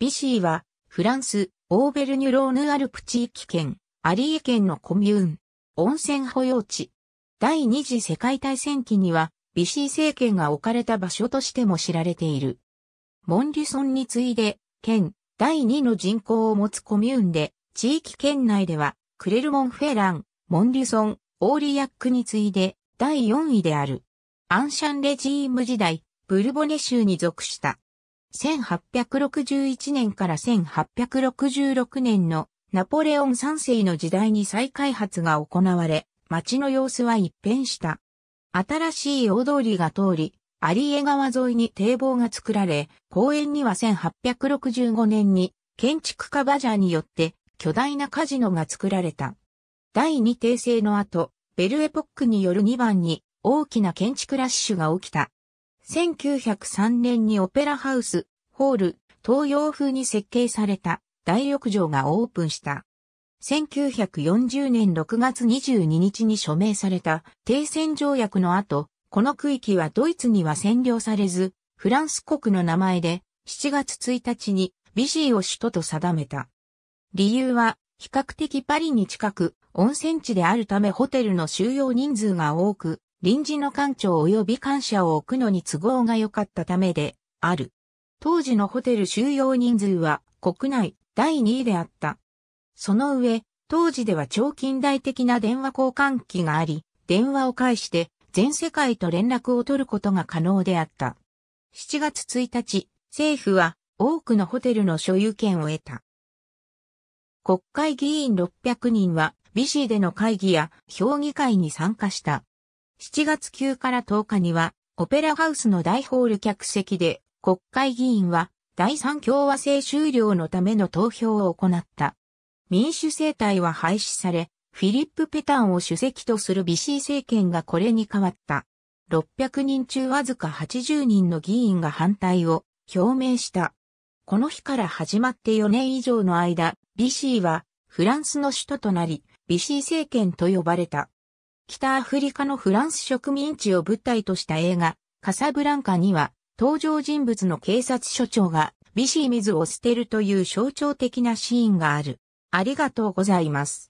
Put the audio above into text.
ビシーは、フランス、オーベルニュローヌアルプ地域圏、アリー県のコミューン、温泉保養地。第二次世界大戦期には、ビシー政権が置かれた場所としても知られている。モンリュソンに次いで、県、第二の人口を持つコミューンで、地域圏内では、クレルモンフェラン、モンリュソン、オーリヤックに次いで、第4位である。アンシャンレジーム時代、ブルボネ州に属した。1861年から1866年のナポレオン三世の時代に再開発が行われ、街の様子は一変した。新しい大通りが通り、有江川沿いに堤防が作られ、公園には1865年に建築家バジャーによって巨大なカジノが作られた。第二帝政の後、ベルエポックによる2番に大きな建築ラッシュが起きた。1903年にオペラハウス、ホール、東洋風に設計された大浴場がオープンした。1940年6月22日に署名された停戦条約の後、この区域はドイツには占領されず、フランス国の名前で7月1日にビジーを首都と定めた。理由は比較的パリに近く温泉地であるためホテルの収容人数が多く、臨時の館長及び感謝を置くのに都合が良かったためで、ある。当時のホテル収容人数は国内第2位であった。その上、当時では超近代的な電話交換機があり、電話を介して全世界と連絡を取ることが可能であった。7月1日、政府は多くのホテルの所有権を得た。国会議員600人は、ビシーでの会議や評議会に参加した。7月9から10日には、オペラハウスの大ホール客席で、国会議員は、第三共和制終了のための投票を行った。民主政体は廃止され、フィリップ・ペタンを主席とするビシー政権がこれに変わった。600人中わずか80人の議員が反対を表明した。この日から始まって4年以上の間、ビシーはフランスの首都となり、ビシー政権と呼ばれた。北アフリカのフランス植民地を舞台とした映画、カサブランカには、登場人物の警察署長が、ビシー水を捨てるという象徴的なシーンがある。ありがとうございます。